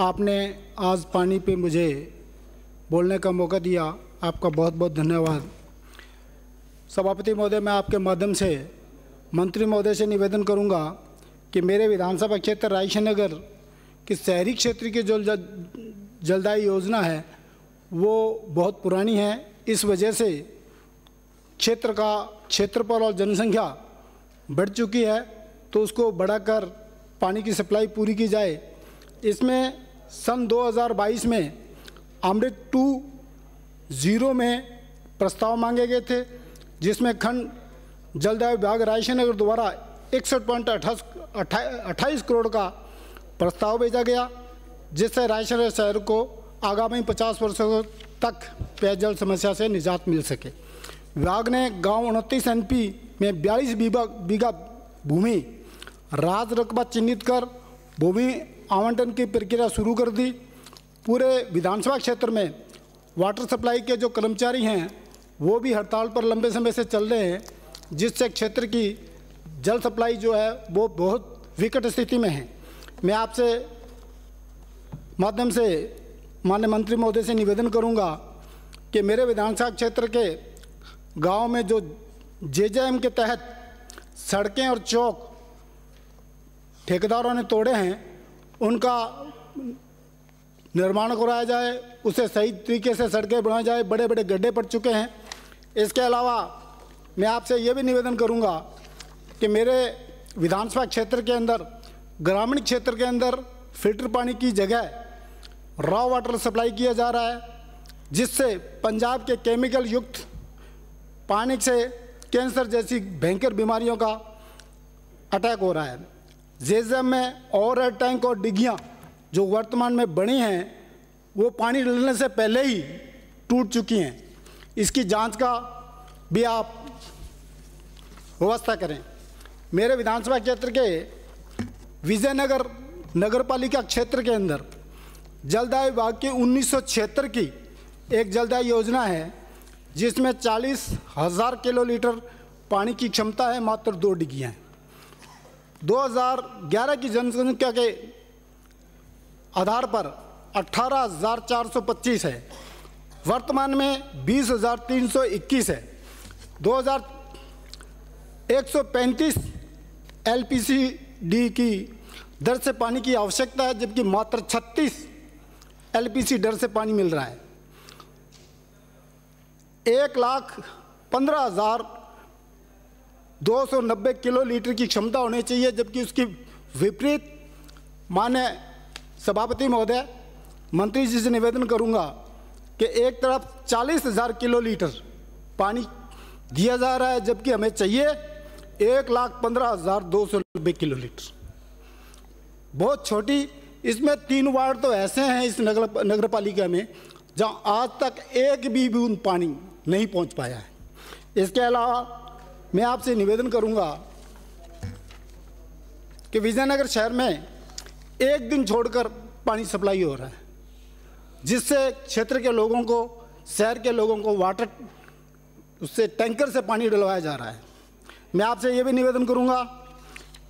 आपने आज पानी पे मुझे बोलने का मौका दिया आपका बहुत बहुत धन्यवाद सभापति महोदय मैं आपके माध्यम से मंत्री महोदय से निवेदन करूंगा कि मेरे विधानसभा क्षेत्र रायशनगर की शहरी क्षेत्र की जो जलदायु योजना है वो बहुत पुरानी है इस वजह से क्षेत्र का क्षेत्रफल और जनसंख्या बढ़ चुकी है तो उसको बढ़ाकर पानी की सप्लाई पूरी की जाए इसमें सन 2022 में अमृत टू जीरो में प्रस्ताव मांगे गए थे जिसमें खंड जलदायु विभाग रायसेनगर द्वारा इकसठ पॉइंट अट्ठाईस करोड़ का प्रस्ताव भेजा गया जिससे रायसेनगर शहर को आगामी 50 वर्षों तक पेयजल समस्या से निजात मिल सके विभाग ने गांव उनतीस एनपी में बयालीस बीघा भूमि राज रकबा चिन्हित कर भूमि आवंटन की प्रक्रिया शुरू कर दी पूरे विधानसभा क्षेत्र में वाटर सप्लाई के जो कर्मचारी हैं वो भी हड़ताल पर लंबे समय से चल रहे हैं जिससे क्षेत्र की जल सप्लाई जो है वो बहुत विकट स्थिति में है मैं आपसे माध्यम से माननीय मंत्री महोदय से निवेदन करूंगा कि मेरे विधानसभा क्षेत्र के गांव में जो जे के तहत सड़कें और चौक ठेकेदारों ने तोड़े हैं उनका निर्माण कराया जाए उसे सही तरीके से सड़कें बनाई जाए बड़े बड़े गड्ढे पड़ चुके हैं इसके अलावा मैं आपसे ये भी निवेदन करूंगा कि मेरे विधानसभा क्षेत्र के अंदर ग्रामीण क्षेत्र के अंदर फिल्टर पानी की जगह रॉ वाटर सप्लाई किया जा रहा है जिससे पंजाब के केमिकल युक्त पानी से कैंसर जैसी भयंकर बीमारियों का अटैक हो रहा है जेजम में और टैंक और डिग्गियाँ जो वर्तमान में बनी हैं वो पानी डलने से पहले ही टूट चुकी हैं इसकी जांच का भी आप व्यवस्था करें मेरे विधानसभा क्षेत्र के विजयनगर नगर पालिका क्षेत्र के अंदर जलदाय विभाग की उन्नीस की एक जलदाय योजना है जिसमें चालीस हज़ार किलोलीटर पानी की क्षमता है मात्र दो डिग्गियाँ हैं 2011 की जनसंख्या के आधार पर 18,425 है वर्तमान में 20,321 है 2,135 एलपीसीडी की दर से पानी की आवश्यकता है जबकि मात्र 36 एलपीसी दर से पानी मिल रहा है एक लाख पंद्रह हज़ार 290 किलो लीटर की क्षमता होनी चाहिए जबकि उसकी विपरीत माने सभापति महोदय मंत्री जी से निवेदन करूंगा कि एक तरफ चालीस हज़ार किलो लीटर पानी दिया जा रहा है जबकि हमें चाहिए एक लाख पंद्रह हज़ार दो सौ नब्बे किलो लीटर बहुत छोटी इसमें तीन वार्ड तो ऐसे हैं इस नगर नगर पालिका में जहाँ आज तक एक भी बूंद पानी नहीं पहुँच पाया है इसके अलावा मैं आपसे निवेदन करूंगा कि विजयनगर शहर में एक दिन छोड़कर पानी सप्लाई हो रहा है जिससे क्षेत्र के लोगों को शहर के लोगों को वाटर उससे टैंकर से पानी डलवाया जा रहा है मैं आपसे ये भी निवेदन करूंगा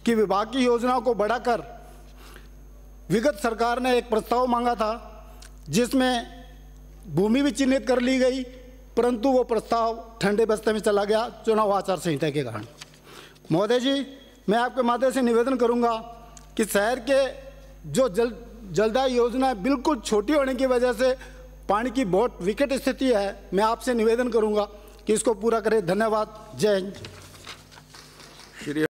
कि विभाग की योजनाओं को बढ़ाकर विगत सरकार ने एक प्रस्ताव मांगा था जिसमें भूमि भी चिन्हित कर ली गई परंतु वो प्रस्ताव ठंडे बस्ते में चला गया चुनाव आचार संहिता के कारण महोदय जी मैं आपके माध्यम से निवेदन करूंगा कि शहर के जो जल जलदाय योजना बिल्कुल छोटी होने की वजह से पानी की बहुत विकट स्थिति है मैं आपसे निवेदन करूंगा कि इसको पूरा करें धन्यवाद जय हिंद